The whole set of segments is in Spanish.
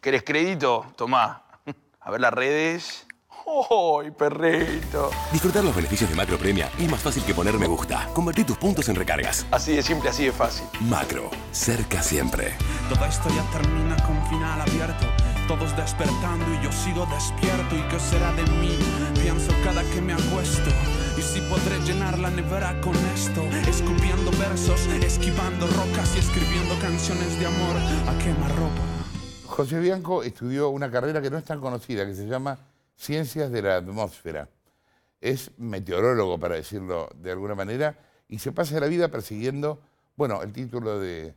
Quieres ¿Querés crédito? Tomá. A ver las redes. ¡Oh, perrito! Disfrutar los beneficios de Macro Premia es más fácil que poner me gusta. Convertir tus puntos en recargas. Así de simple, así de fácil. Macro, cerca siempre. Todo esto ya termina con final abierto. Todos despertando y yo sigo despierto. ¿Y qué será de mí? Pienso cada que me acuesto. Y si podré llenar la nevera con esto, escupiendo versos, esquivando rocas y escribiendo canciones de amor a quemarropa. ropa. José Bianco estudió una carrera que no es tan conocida, que se llama Ciencias de la Atmósfera. Es meteorólogo, para decirlo de alguna manera, y se pasa la vida persiguiendo, bueno, el título de,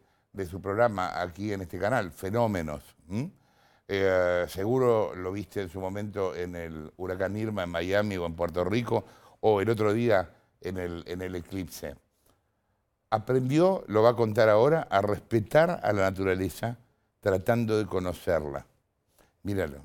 su programa aquí en este canal, Fenómenos. Eh, seguro lo viste en su momento en el huracán Irma en Miami o en Puerto Rico, o el otro día en el eclipse. Aprendió, lo va a contar ahora, a respetar a la naturaleza tratando de conocerla. Míralo.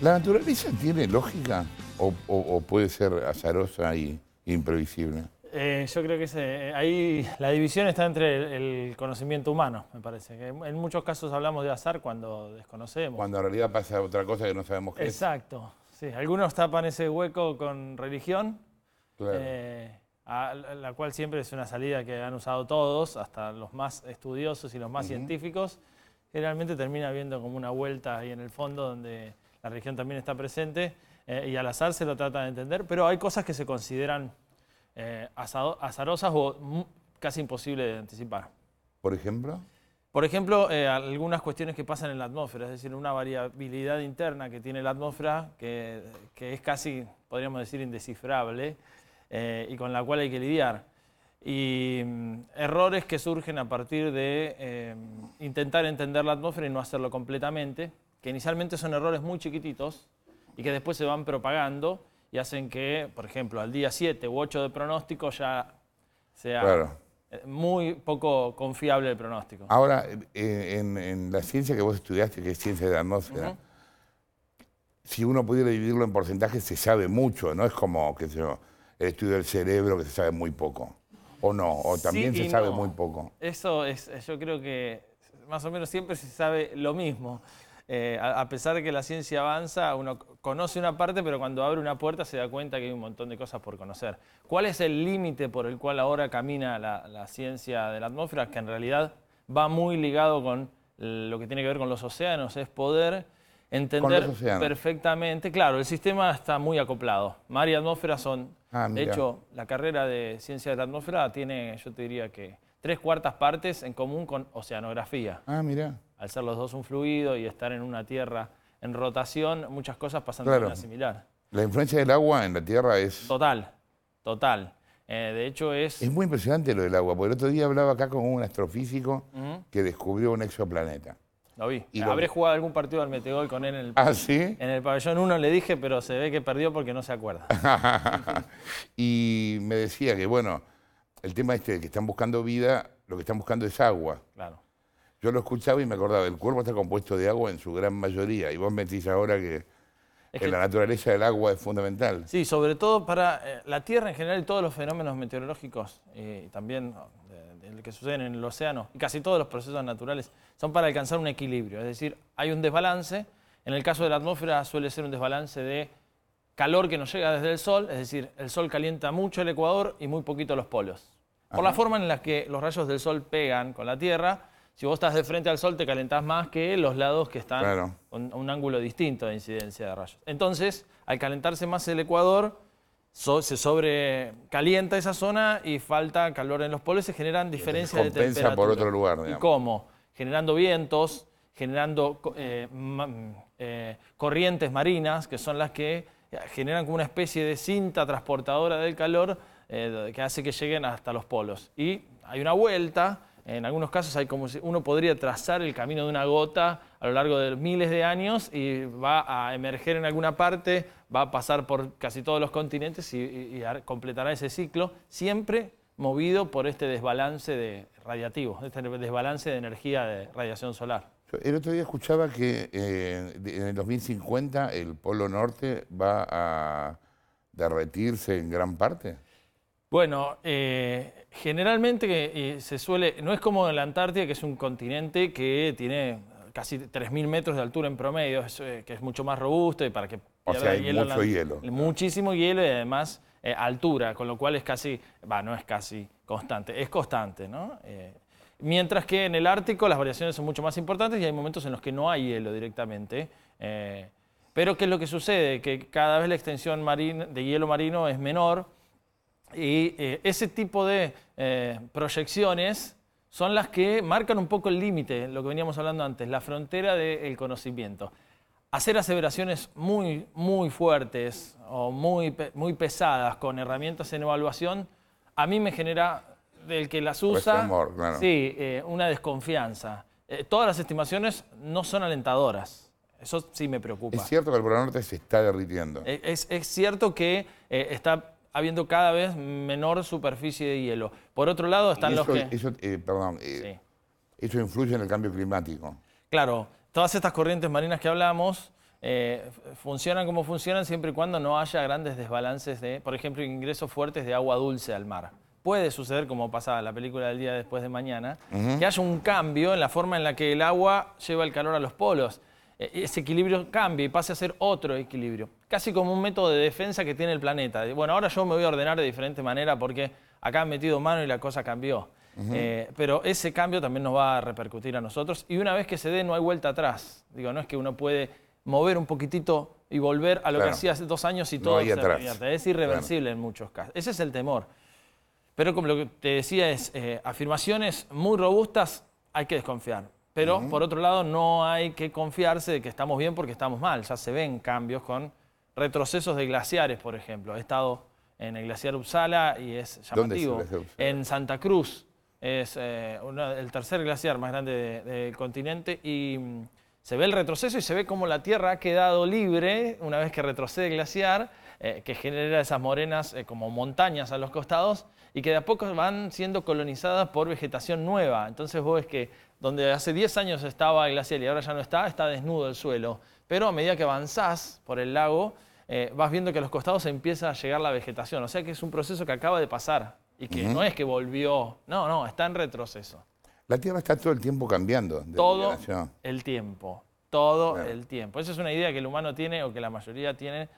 ¿La naturaleza tiene lógica o, puede ser azarosa e imprevisible? Eh, yo creo que eh, ahí la división está entre el, conocimiento humano, me parece. Que en muchos casos hablamos de azar cuando desconocemos. Cuando en realidad pasa otra cosa que no sabemos qué es. Exacto. Sí, algunos tapan ese hueco con religión, eh, a la cual siempre es una salida que han usado todos, hasta los más estudiosos y los más científicos. Generalmente termina viendo como una vuelta ahí en el fondo donde la región también está presente eh, y al azar se lo trata de entender, pero hay cosas que se consideran eh, azarosas o casi imposibles de anticipar. ¿Por ejemplo? Por ejemplo, algunas cuestiones que pasan en la atmósfera, es decir, una variabilidad interna que tiene la atmósfera que, que es casi, podríamos decir, indescifrable. Eh, y con la cual hay que lidiar. Y mm, errores que surgen a partir de eh, intentar entender la atmósfera y no hacerlo completamente, que inicialmente son errores muy chiquititos y que después se van propagando y hacen que, por ejemplo, al día 7 u 8 de pronóstico ya sea eh, muy poco confiable el pronóstico. Ahora, en, la ciencia que vos estudiaste, que es ciencia de la atmósfera, si uno pudiera dividirlo en porcentajes, se sabe mucho, ¿no? Es como, que se el estudio del cerebro, que se sabe muy poco. ¿O no? ¿O también se sabe muy poco? Eso es, yo creo que más o menos siempre se sabe lo mismo. Eh, a, pesar de que la ciencia avanza, uno conoce una parte, pero cuando abre una puerta se da cuenta que hay un montón de cosas por conocer. ¿Cuál es el límite por el cual ahora camina la ciencia de la atmósfera? Que en realidad va muy ligado con lo que tiene que ver con los océanos, es poder entender perfectamente. Claro, el sistema está muy acoplado. Mar y atmósfera son... Ah, de hecho, la carrera de ciencia de la atmósfera tiene, yo te diría que, tres cuartas partes en común con oceanografía. Ah, mira. Al ser los dos un fluido y estar en una Tierra en rotación, muchas cosas pasan de manera similar. La influencia del agua en la Tierra es... Total, total. Eh, de hecho es... Es muy impresionante lo del agua, porque el otro día hablaba acá con un astrofísico que descubrió un exoplaneta. Lo vi. Habré jugado algún partido al metegol con él en el, ah, en el pabellón 1, le dije, pero se ve que perdió porque no se acuerda. y me decía que, bueno, el tema este que están buscando vida, lo que están buscando es agua. Claro. Yo lo escuchaba y me acordaba, el cuerpo está compuesto de agua en su gran mayoría. Y vos me ahora que, la naturaleza del agua es fundamental. Sí, sobre todo para eh, la Tierra en general y todos los fenómenos meteorológicos, eh, y también el que suceden en el océano y casi todos los procesos naturales son para alcanzar un equilibrio. Es decir, hay un desbalance. En el caso de la atmósfera suele ser un desbalance de calor que nos llega desde el sol, es decir, el sol calienta mucho el ecuador y muy poquito los polos. Por la forma en la que los rayos del sol pegan con la Tierra, si vos estás de frente al sol te calentás más que los lados que están con un ángulo distinto de incidencia de rayos. Entonces, al calentarse más el ecuador, se sobrecalienta esa zona y falta calor en los polos, se generan diferencias de temperatura. por otro lugar. Digamos. ¿Y cómo? Generando vientos, generando eh, eh, corrientes marinas, que son las que eh, generan como una especie de cinta transportadora del calor que hace que lleguen hasta los polos. Y hay una vuelta, en algunos casos hay como si uno podría trazar el camino de una gota a lo largo de miles de años y va a emerger en alguna parte, va a pasar por casi todos los continentes y, completará ese ciclo, siempre movido por este desbalance de radiativo, este desbalance de energía de radiación solar. El otro día escuchaba que eh, en el 2050 el Polo Norte va a derretirse en gran parte. Bueno, eh, generalmente eh, se suele, no es como en la Antártida, que es un continente que tiene casi 3.000 metros de altura en promedio, eh, que es mucho más robusto y para que... O mucho hielo. Muchísimo hielo y además eh, altura, con lo cual es casi, va, no es casi constante, es constante, ¿no? Eh, mientras que en el Ártico las variaciones son mucho más importantes y hay momentos en los que no hay hielo directamente. pero ¿qué es lo que sucede? Que cada vez la extensión marina, de hielo marino es menor y ese tipo de proyecciones son las que marcan un poco el límite, lo que veníamos hablando antes, la frontera del conocimiento. Hacer aseveraciones muy, muy fuertes o muy, muy pesadas con herramientas en evaluación, a mí me genera, del que las usa, sí, eh, una desconfianza. Eh, todas las estimaciones no son alentadoras. Eso sí me preocupa. Es cierto que el programa norte se está derritiendo. Eh, es, cierto que está habiendo cada vez menor superficie de hielo. Por otro lado están los que... Eso, eh, perdón, eh, eso influye en el cambio climático. Claro, todas estas corrientes marinas que hablamos eh, funcionan como funcionan siempre y cuando no haya grandes desbalances de, por ejemplo, ingresos fuertes de agua dulce al mar. Puede suceder, como pasaba en la película del día después de mañana, que haya un cambio en la forma en la que el agua lleva el calor a los polos. E, ese equilibrio cambia y pase a ser otro equilibrio. Casi como un método de defensa que tiene el planeta. Bueno, ahora yo me voy a ordenar de diferente manera porque acá han metido mano y la cosa cambió. Eh, pero ese cambio también nos va a repercutir a nosotros y una vez que se dé no hay vuelta atrás. Digo, no es que uno puede mover un poquitito y volver a lo que hacía hace dos años y todo Es irreversible en muchos casos. Ese es el temor. Pero como lo que te decía es, eh, afirmaciones muy robustas hay que desconfiar. Pero por otro lado, no hay que confiarse de que estamos bien porque estamos mal. Ya se ven cambios con retrocesos de glaciares, por ejemplo. He estado en el glaciar Uppsala y es llamativo. en Santa Cruz es eh, el tercer glaciar más grande del continente y mm, se ve el retroceso y se ve cómo la Tierra ha quedado libre una vez que retrocede el glaciar, eh, que genera esas morenas eh, como montañas a los costados y que de a poco van siendo colonizadas por vegetación nueva. Entonces vos ves que donde hace 10 años estaba glacial y ahora ya no está, está desnudo el suelo. Pero a medida que avanzás por el lago, eh, vas viendo que a los costados empieza a llegar la vegetación. O sea que es un proceso que acaba de pasar y que no es que volvió. No, no, está en retroceso. La Tierra está todo el tiempo cambiando. todo el tiempo. Todo el tiempo. Esa es una idea que el humano tiene o que la mayoría tiene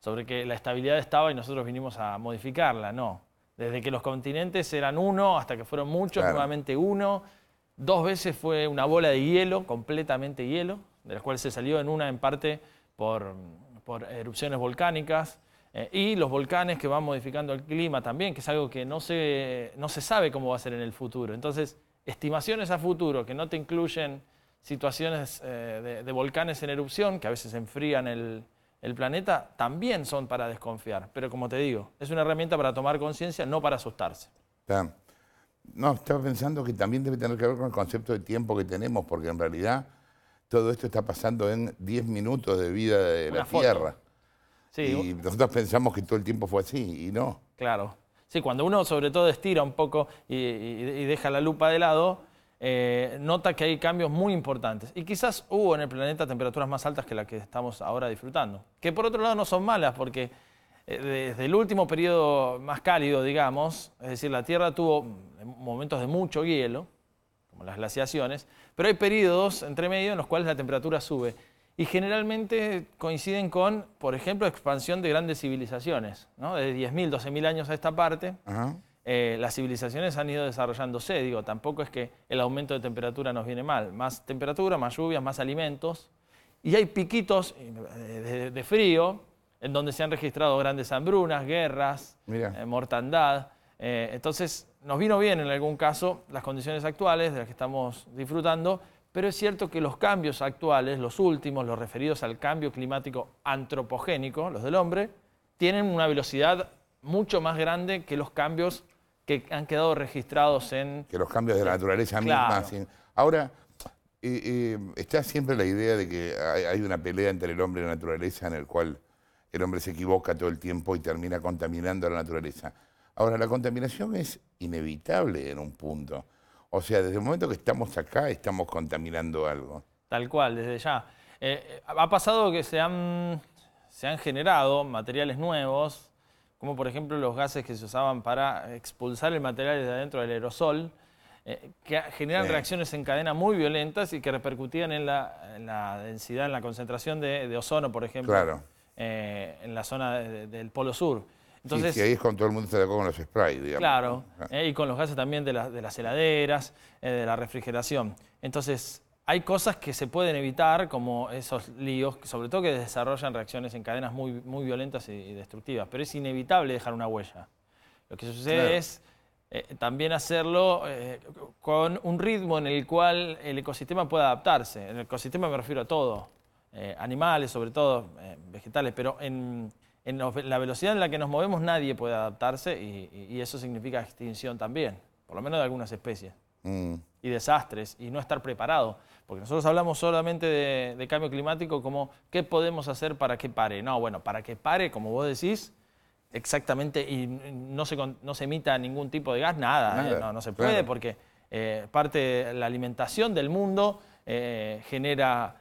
sobre que la estabilidad estaba y nosotros vinimos a modificarla. No. Desde que los continentes eran uno hasta que fueron muchos, nuevamente uno Dos veces fue una bola de hielo, completamente hielo, de la cual se salió en una en parte por, erupciones volcánicas. Eh, y los volcanes que van modificando el clima también, que es algo que no se, no se sabe cómo va a ser en el futuro. Entonces, estimaciones a futuro que no te incluyen situaciones eh, de, volcanes en erupción, que a veces enfrían el, planeta, también son para desconfiar. Pero como te digo, es una herramienta para tomar conciencia, no para asustarse. No, estaba pensando que también debe tener que ver con el concepto de tiempo que tenemos, porque en realidad todo esto está pasando en 10 minutos de vida de la Tierra. Sí, y nosotros pensamos que todo el tiempo fue así, y no. Claro. Sí, cuando uno sobre todo estira un poco y, deja la lupa de lado, eh, nota que hay cambios muy importantes. Y quizás hubo en el planeta temperaturas más altas que las que estamos ahora disfrutando. Que por otro lado no son malas, porque eh, desde el último periodo más cálido, digamos, es decir, la Tierra tuvo mm, momentos de mucho hielo, como las glaciaciones, pero hay periodos entre medio en los cuales la temperatura sube y generalmente coinciden con, por ejemplo, expansión de grandes civilizaciones, ¿no? De 10.000, 12.000 años a esta parte, eh, las civilizaciones han ido desarrollándose, digo, tampoco es que el aumento de temperatura nos viene mal, más temperatura, más lluvias, más alimentos, y hay piquitos eh, de frío, en donde se han registrado grandes hambrunas, guerras, eh, mortandad. Eh, entonces, nos vino bien en algún caso las condiciones actuales de las que estamos disfrutando, pero es cierto que los cambios actuales, los últimos, los referidos al cambio climático antropogénico, los del hombre, tienen una velocidad mucho más grande que los cambios que han quedado registrados en... Que los cambios de la naturaleza misma. Ahora, eh, está siempre la idea de que hay, una pelea entre el hombre y la naturaleza en el cual el hombre se equivoca todo el tiempo y termina contaminando la naturaleza. Ahora, la contaminación es inevitable en un punto. O sea, desde el momento que estamos acá, estamos contaminando algo. Tal cual, desde ya. Eh, ha pasado que se han, se han generado materiales nuevos, como por ejemplo los gases que se usaban para expulsar el material desde adentro del aerosol, eh, que generan reacciones en cadena muy violentas y que repercutían en la, densidad, en la concentración de, de ozono, por ejemplo. Claro eh, en la zona del Polo Sur. Entonces, ahí es cuando todo el mundo se con los sprays, digamos. Claro, eh, y con los gases también de, las heladeras, eh, de la refrigeración. Entonces, hay cosas que se pueden evitar, como esos líos, sobre todo que desarrollan reacciones en cadenas muy, muy violentas y, destructivas, pero es inevitable dejar una huella. Lo que sucede es también hacerlo con un ritmo en el cual el ecosistema pueda adaptarse. En el ecosistema me refiero a todo. Eh, animales, sobre todo eh, vegetales, pero en, la velocidad en la que nos movemos nadie puede adaptarse y, eso significa extinción también, por lo menos de algunas especies. Mm. Y desastres, y no estar preparado. Porque nosotros hablamos solamente de, cambio climático como qué podemos hacer para que pare. No, bueno, para que pare, como vos decís, exactamente, y no se, no se emita ningún tipo de gas, nada, eh, no, se puede porque parte de la alimentación del mundo genera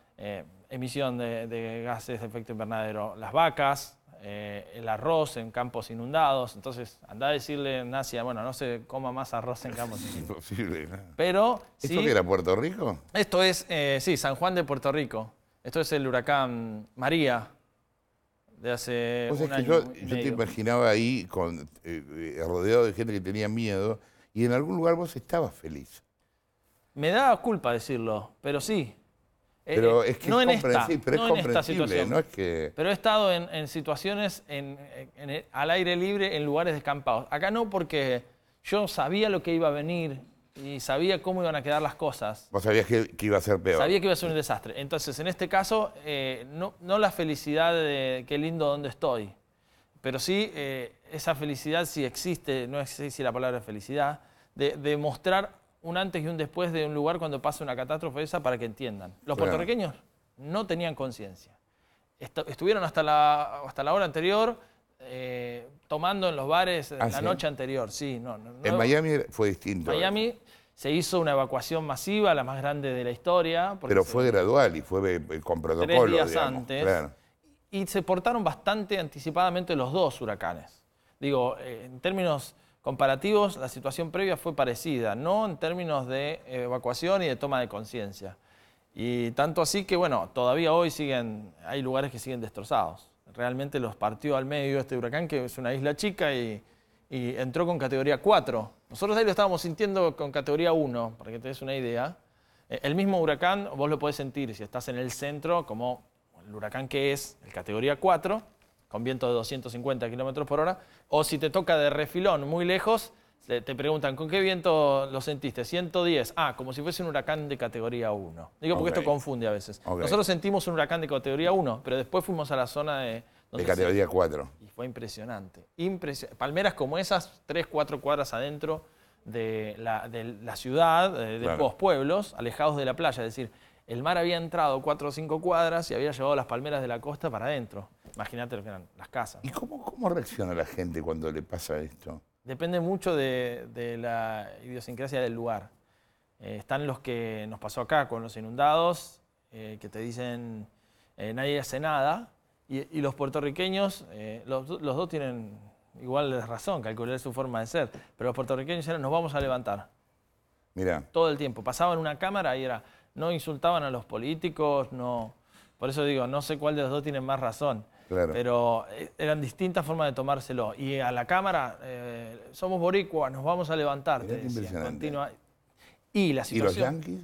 emisión de, gases de efecto invernadero las vacas, eh, el arroz en campos inundados. Entonces, anda a decirle Nasia, bueno, no se coma más arroz en campos inundados. Imposible. Pero. ¿Esto que era Puerto Rico? Esto es, eh, sí, San Juan de Puerto Rico. Esto es el huracán María de hace. Un año yo, yo, te imaginaba ahí con, eh, rodeado de gente que tenía miedo y en algún lugar vos estabas feliz. Me daba culpa decirlo, pero sí, eh, pero eh, es que no es comprensible, esta, pero Pero he estado en, situaciones al aire libre en lugares descampados. Acá no porque yo sabía lo que iba a venir y sabía cómo iban a quedar las cosas. Vos sabías que, iba a ser peor. Sabía que iba a ser un desastre. Entonces, en este caso, eh, no, la felicidad de qué lindo donde estoy, pero sí esa felicidad, si existe, no sé si la palabra felicidad, de mostrar un antes y un después de un lugar cuando pasa una catástrofe esa para que entiendan. Los puertorriqueños no tenían conciencia. Estuvieron hasta la, hasta la hora anterior eh, tomando en los bares ah, la noche anterior. Sí, no, en Miami fue distinto. En Miami se hizo una evacuación masiva, la más grande de la historia. Pero fue gradual y fue eh, con protocolo. Tres días antes. Y se portaron bastante anticipadamente los dos huracanes. Digo, eh, en términos comparativos, la situación previa fue parecida, no en términos de evacuación y de toma de conciencia. Y tanto así que, bueno, todavía hoy siguen, hay lugares que siguen destrozados. Realmente los partió al medio este huracán, que es una isla chica y, entró con categoría 4. Nosotros ahí lo estábamos sintiendo con categoría 1, para que te des una idea. Eh, el mismo huracán, vos lo podés sentir si estás en el centro, como el huracán que es, el categoría 4, con viento de 250 kilómetros por hora, o si te toca de refilón muy lejos, te preguntan, ¿con qué viento lo sentiste? 110. Ah, como si fuese un huracán de categoría 1. Digo porque esto confunde a veces. Nosotros sentimos un huracán de categoría 1, pero después fuimos a la zona de... de categoría 4. Y fue impresionante. Palmeras como esas, 3, 4 cuadras adentro de la, ciudad, eh, de, los pueblos, alejados de la playa. Es decir, el mar había entrado 4 o 5 cuadras y había llevado las palmeras de la costa para adentro. Imagínate lo que eran las casas. ¿Y cómo, reacciona la gente cuando le pasa esto? Depende mucho de, la idiosincrasia del lugar. Eh, están los que nos pasó acá con los inundados, eh, que te dicen eh, nadie hace nada. Y, los puertorriqueños, los, dos tienen igual razón, calcular su forma de ser. Pero los puertorriqueños eran nos vamos a levantar. Mira. Todo el tiempo. Pasaban una cámara y era, no insultaban a los políticos, no. Por eso digo, no sé cuál de los dos tiene más razón. Pero eh, eran distintas formas de tomárselo. Y a la cámara, eh, somos boricuas, nos vamos a levantar. Te Y la situación. ¿Y los yanquis?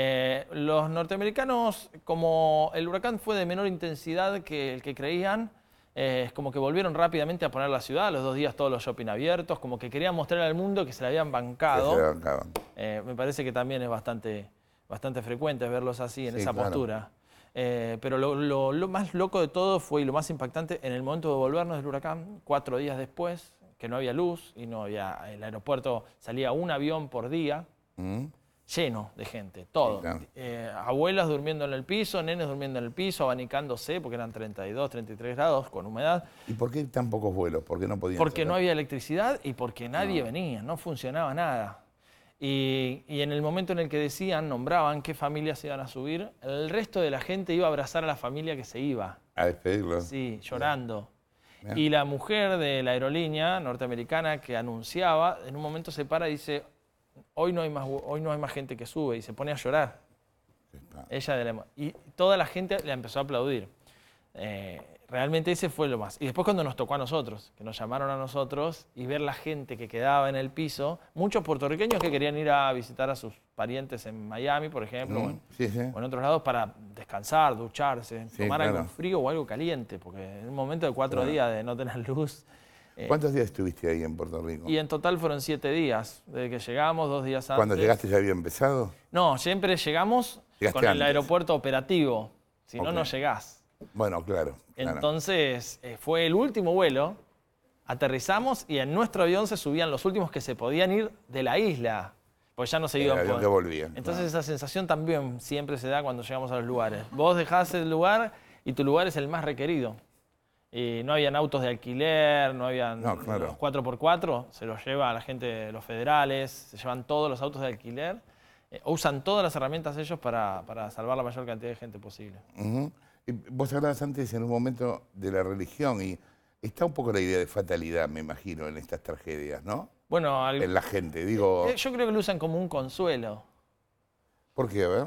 Eh, los norteamericanos, como el huracán fue de menor intensidad que el que creían, es como que volvieron rápidamente a poner la ciudad, los dos días todos los shopping abiertos, como que querían mostrar al mundo que se le habían bancado. Se bancaban. me parece que también es bastante, bastante frecuente verlos así, en esa postura. Eh, pero lo, más loco de todo fue y lo más impactante en el momento de volvernos del huracán, cuatro días después, que no había luz y no había. El aeropuerto salía un avión por día, mm. lleno de gente, todo. Eh, abuelas durmiendo en el piso, nenes durmiendo en el piso, abanicándose porque eran 32, 33 grados con humedad. ¿Y por qué tan pocos vuelos? ¿Por no podían? Porque no había electricidad y porque nadie venía, no funcionaba nada. Y, en el momento en el que decían, nombraban qué familias iban a subir, el resto de la gente iba a abrazar a la familia que se iba. A despedirlo. Sí, llorando. Y la mujer de la aerolínea norteamericana que anunciaba, en un momento se para y dice, hoy no hay más, hoy no hay más gente que sube, y se pone a llorar. Ella y toda la gente la empezó a aplaudir. Eh, realmente ese fue lo más. Y después cuando nos tocó a nosotros, que nos llamaron a nosotros y ver la gente que quedaba en el piso, muchos puertorriqueños que querían ir a visitar a sus parientes en Miami, por ejemplo, mm, o en otros lados para descansar, ducharse, tomar algo frío o algo caliente, porque en un momento de cuatro días de no tener luz... Eh, ¿Cuántos días estuviste ahí en Puerto Rico? Y en total fueron siete días, desde que llegamos, dos días antes. ¿Cuando llegaste ya había empezado? No, siempre llegamos con el aeropuerto operativo, si no, no llegás. Bueno, claro. Entonces eh, fue el último vuelo, aterrizamos y en nuestro avión se subían los últimos que se podían ir de la isla, porque ya no se iban. a Entonces esa sensación también siempre se da cuando llegamos a los lugares. Vos dejás el lugar y tu lugar es el más requerido. no habían autos de alquiler, no habían no, claro. los 4x4, se los lleva la gente de los federales, se llevan todos los autos de alquiler, eh, usan todas las herramientas ellos para, salvar la mayor cantidad de gente posible. Vos hablabas antes en un momento de la religión y está un poco la idea de fatalidad, me imagino, en estas tragedias, ¿no? Bueno, en la gente, digo. Eh, eh, yo creo que lo usan como un consuelo. ¿Por qué? A ver.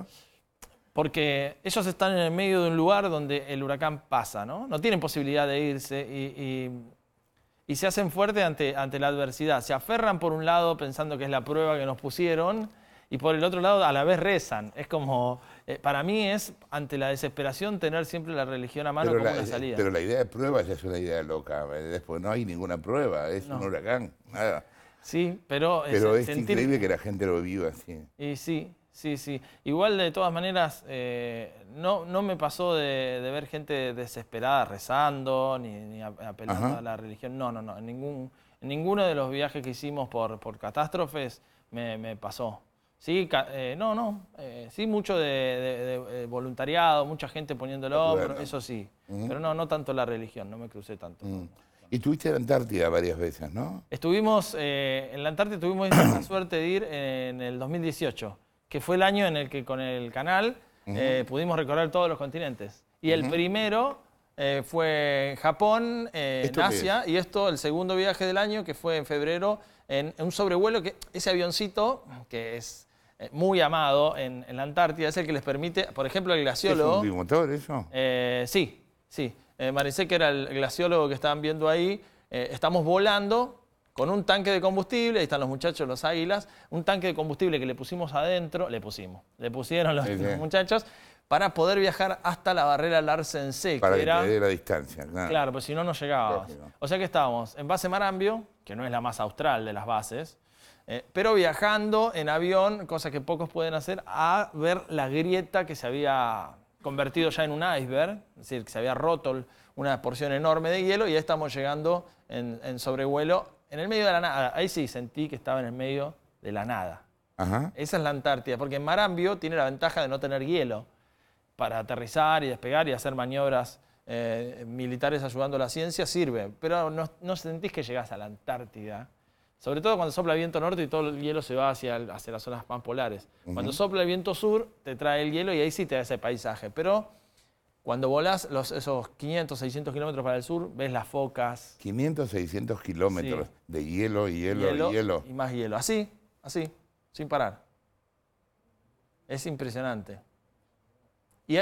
Porque ellos están en el medio de un lugar donde el huracán pasa, ¿no? No tienen posibilidad de irse y, y, se hacen fuertes ante, ante la adversidad. Se aferran por un lado pensando que es la prueba que nos pusieron y por el otro lado a la vez rezan. Es como eh, para mí es, ante la desesperación, tener siempre la religión a mano como una eh, salida. Pero la idea de pruebas es una idea loca, eh, después no hay ninguna prueba, es un huracán, nada. Sí, pero... Pero es, increíble que la gente lo viva así. Y sí, sí, sí. Igual, de todas maneras, no, no me pasó de, ver gente desesperada rezando, ni, apelando a la religión, no, no, no, en ningún... ninguno de los viajes que hicimos por, por catástrofes me, me pasó. Sí, eh, no, no. Eh, sí, mucho de, eh, voluntariado, mucha gente poniéndolo, eso sí. Pero no, no tanto la religión, no me crucé tanto. Mm. Y estuviste en la Antártida varias veces, ¿no? Estuvimos, en la Antártida tuvimos la suerte de ir en el 2018, que fue el año en el que con el canal pudimos recorrer todos los continentes. Y el primero fue en Japón, en Asia, y esto, el segundo viaje del año, que fue en febrero, en, en un sobrevuelo, que ese avioncito, que es eh, muy amado en, la Antártida, es el que les permite, por ejemplo, el glaciólogo. Eh, sí, sí. Eh, que era el glaciólogo que estaban viendo ahí, eh, estamos volando con un tanque de combustible, ahí están los muchachos, los águilas, un tanque de combustible que le pusimos adentro, le pusimos, le pusieron los, muchachos, para poder viajar hasta la barrera Larsen C. que, era, la distancia, claro. Claro, pues si no, no llegaba. O sea que estábamos en base Marambio, que no es la más austral de las bases, eh, pero viajando en avión, cosa que pocos pueden hacer, a ver la grieta que se había convertido ya en un iceberg, es decir, que se había roto una porción enorme de hielo y ya estamos llegando en, sobrevuelo en el medio de la nada. Ah, ahí sí sentí que estaba en el medio de la nada. Esa es la Antártida, porque Marambio tiene la ventaja de no tener hielo para aterrizar y despegar y hacer maniobras eh, militares ayudando a la ciencia, sirve, pero no, no sentís que llegás a la Antártida sobre todo cuando sopla el viento norte y todo el hielo se va hacia, hacia las zonas más polares. Cuando sopla el viento sur, te trae el hielo y ahí sí te da ese paisaje. Pero cuando volás los, esos 500, 600 kilómetros para el sur, ves las focas. 500, 600 kilómetros de hielo, hielo, hielo, hielo. Y más hielo. Así, así, sin parar. Es impresionante. Y,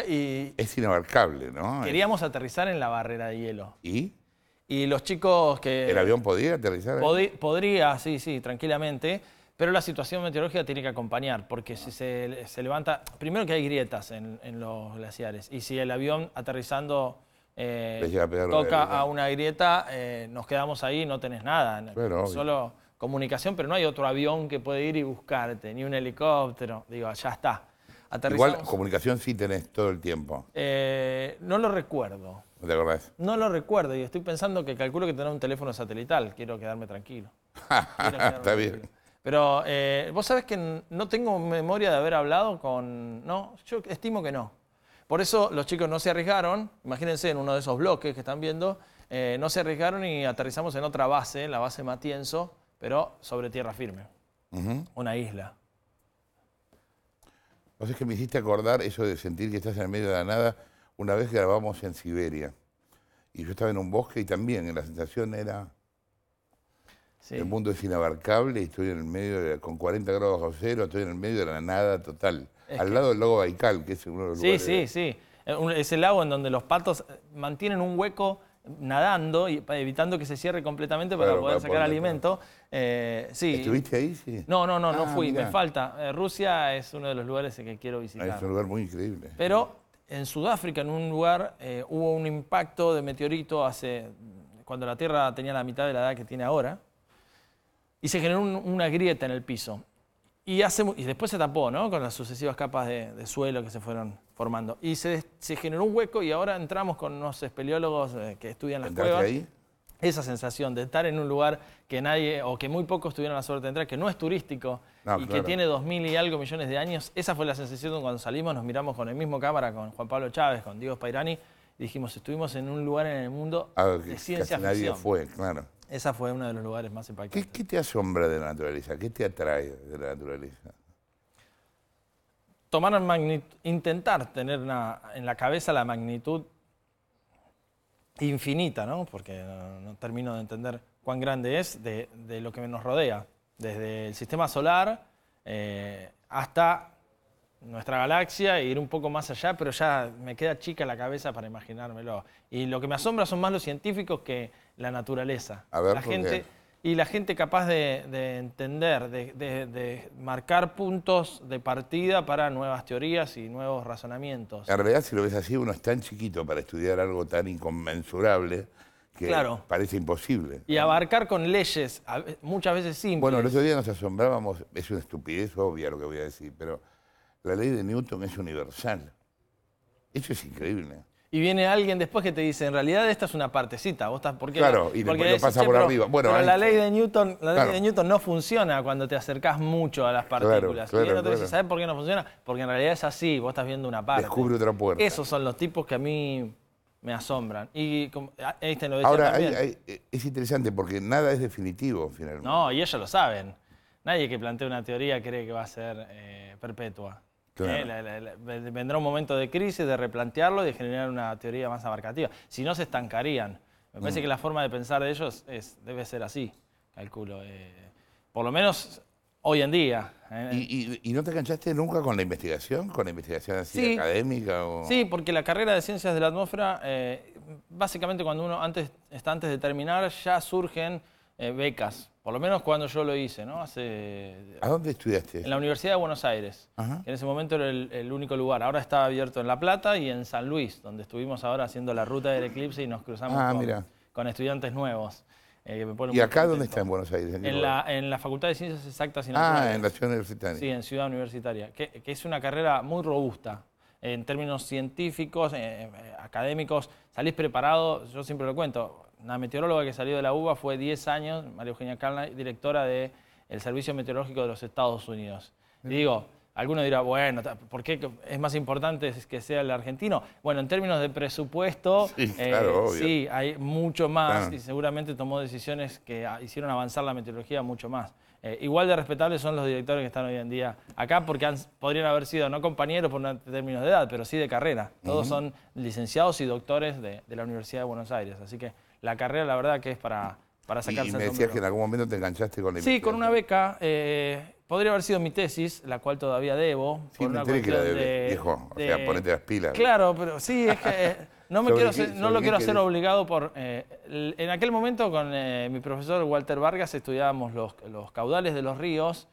es inabarcable, ¿no? Queríamos aterrizar en la barrera de hielo. ¿Y? Y los chicos que... ¿El avión podía aterrizar? podría, sí, sí, tranquilamente. Pero la situación meteorológica tiene que acompañar, porque si se, levanta... Primero que hay grietas en, los glaciares, y si el avión aterrizando eh, toca a una grieta, eh, nos quedamos ahí, y no tenés nada. Solo comunicación, pero no hay otro avión que puede ir y buscarte, ni un helicóptero. Digo, ya está. Igual comunicación sí tenés todo el tiempo. Eh, no lo recuerdo. ¿No te acordás? No lo recuerdo y estoy pensando que calculo que tendrá un teléfono satelital. Quiero quedarme tranquilo. Está bien. Pero eh, vos sabés que no tengo memoria de haber hablado con... No, yo estimo que no. Por eso los chicos no se arriesgaron, imagínense en uno de esos bloques que están viendo, eh, no se arriesgaron y aterrizamos en otra base, la base Matienzo, pero sobre tierra firme, una isla. Vos es que me hiciste acordar eso de sentir que estás en el medio de la nada una vez grabamos en Siberia y yo estaba en un bosque y también la sensación era... El mundo es inabarcable y estoy en el medio, con 40 grados bajo cero, estoy en el medio de la nada total. al lado del lago Baikal, que es uno de los lugares. Sí, sí, sí. Eh, es el lago en donde los patos eh, mantienen un hueco nadando, y evitando que se cierre completamente para poder sacar alimento. Eh, ¿Estuviste ahí? No, no, no, no ah, fui, me falta. Rusia es uno de los lugares que quiero ah, visitar. es un lugar muy increíble. Pero en Sudáfrica, en un lugar, eh, hubo un impacto de meteorito hace, cuando la Tierra tenía la mitad de la edad que tiene ahora, y se generó una grieta en el piso. Y, después se tapó, ¿no? Con las sucesivas capas de, suelo que se fueron formando. Y se, generó un hueco y ahora entramos con unos espeleólogos eh, que estudian las cuevas esa sensación de estar en un lugar que nadie o que muy pocos tuvieron la suerte de entrar, que no es turístico y que tiene dos mil y algo millones de años. Esa fue la sensación cuando salimos, nos miramos con el mismo cámara, con Juan Pablo Chávez, con Diego Spairani, y dijimos, estuvimos en un lugar en el mundo ah, de ciencia casi nadie fue, claro. Esa fue uno de los lugares más impactantes. ¿Qué, te asombra de la naturaleza? ¿Qué te atrae de la naturaleza? Tomar magnitud, intentar tener en la cabeza la magnitud infinita, ¿no? porque no, termino de entender cuán grande es de, lo que nos rodea, desde el sistema solar eh, hasta nuestra galaxia e ir un poco más allá, pero ya me queda chica la cabeza para imaginármelo. Y lo que me asombra son más los científicos que la naturaleza. la gente y la gente capaz de, entender, de, marcar puntos de partida para nuevas teorías y nuevos razonamientos. En realidad, si lo ves así, uno es tan chiquito para estudiar algo tan inconmensurable que parece imposible. Y abarcar con leyes muchas veces simples. Bueno, el otro día nos asombrábamos, es una estupidez obvia lo que voy a decir, pero la ley de Newton es universal. Eso es increíble y viene alguien después que te dice, en realidad esta es una partecita, vos estás ¿por Claro, y Porque después pasa por arriba. Bueno, la ley de Newton, de Newton no funciona cuando te acercás mucho a las partículas. y te dice, ¿sabes por qué no funciona? Porque en realidad es así, vos estás viendo una parte. Descubre otra puerta. Esos son los tipos que a mí me asombran. Y ah, lo Ahora, también. Eh, es interesante porque nada es definitivo finalmente. No, y ellos lo saben. Nadie que plantea una teoría cree que va a ser eh, perpetua. Eh, vendrá un momento de crisis, de replantearlo y de generar una teoría más abarcativa. Si no, se estancarían. Me parece mm. que la forma de pensar de ellos es, debe ser así, calculo. Eh, por lo menos hoy en día. Eh. ¿Y, no te enganchaste nunca con la investigación? ¿Con la investigación sí. académica? Sí, porque la carrera de ciencias de la atmósfera, básicamente cuando uno antes, está antes de terminar, ya surgen becas por lo menos cuando yo lo hice, ¿no? ¿A dónde estudiaste? En la Universidad de Buenos Aires. Que en ese momento era el, único lugar. Ahora está abierto en La Plata y en San Luis, donde estuvimos ahora haciendo la ruta del eclipse y nos cruzamos ah, con, estudiantes nuevos. Eh, ¿Y acá dónde está en Buenos Aires? En, la, Facultad de Ciencias Exactas y Naturales. Ah, en la Ciudad Universitaria. Sí, en Ciudad Universitaria, que, es una carrera muy robusta en términos científicos, eh, eh, académicos. Salís preparado, yo siempre lo cuento, la meteoróloga que salió de la UBA fue 10 años, María Eugenia Carla directora del el Servicio Meteorológico de los Estados Unidos. digo, alguno dirá, bueno, ¿por qué es más importante que sea el argentino? Bueno, en términos de presupuesto, eh, sí, hay mucho más y seguramente tomó decisiones que ah, hicieron avanzar la meteorología mucho más. Eh, igual de respetables son los directores que están hoy en día acá, porque podrían haber sido no compañeros por términos de edad, pero sí de carrera. Todos son licenciados y doctores de, de la Universidad de Buenos Aires, así que la carrera la verdad que es para, para sacarse Y me decías que en algún momento te enganchaste con la Sí, con una beca. Eh, podría haber sido mi tesis, la cual todavía debo. Sí, por una que la O sea, ponete las pilas. Claro, pero sí, es que eh, no, me quiero no lo quiero hacer obligado por... Eh, en aquel momento con mi profesor Walter Vargas estudiábamos los, caudales de los ríos,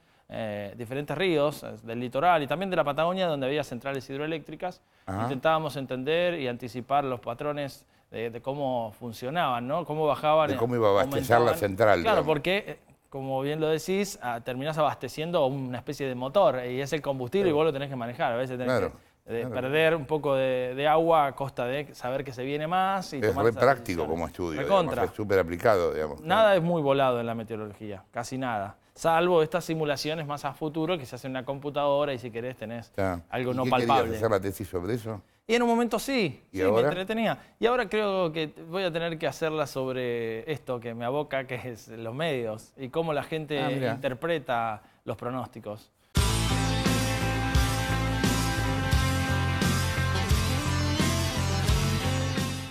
diferentes ríos del litoral y también de la Patagonia donde había centrales hidroeléctricas. Intentábamos entender y anticipar los patrones de, cómo funcionaban, ¿no? Cómo bajaban. De cómo iba a abastecer la central. Claro, porque, eh, como bien lo decís, ah, terminás abasteciendo una especie de motor eh, y es el combustible y vos lo tenés que manejar. A veces tenés que eh, perder un poco de, agua a costa de saber que se viene más. es muy práctico como estudio, es súper aplicado. Digamos, nada es muy volado en la meteorología, casi nada. Salvo estas simulaciones más a futuro que se hacen en una computadora y si querés tenés algo no qué palpable. hacer la tesis sobre eso? Y en un momento sí, ¿Y me entretenía. Y ahora creo que voy a tener que hacerla sobre esto que me aboca, que es los medios y cómo la gente ah, interpreta los pronósticos.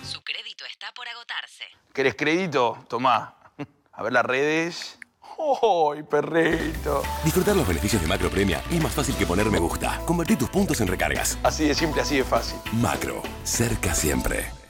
Su crédito está por agotarse. ¿Querés crédito? Tomá. A ver las redes. ¡Ay, perrito! Disfrutar los beneficios de Macro Premia es más fácil que poner me gusta. Convertir tus puntos en recargas. Así de simple, así de fácil. Macro, cerca siempre.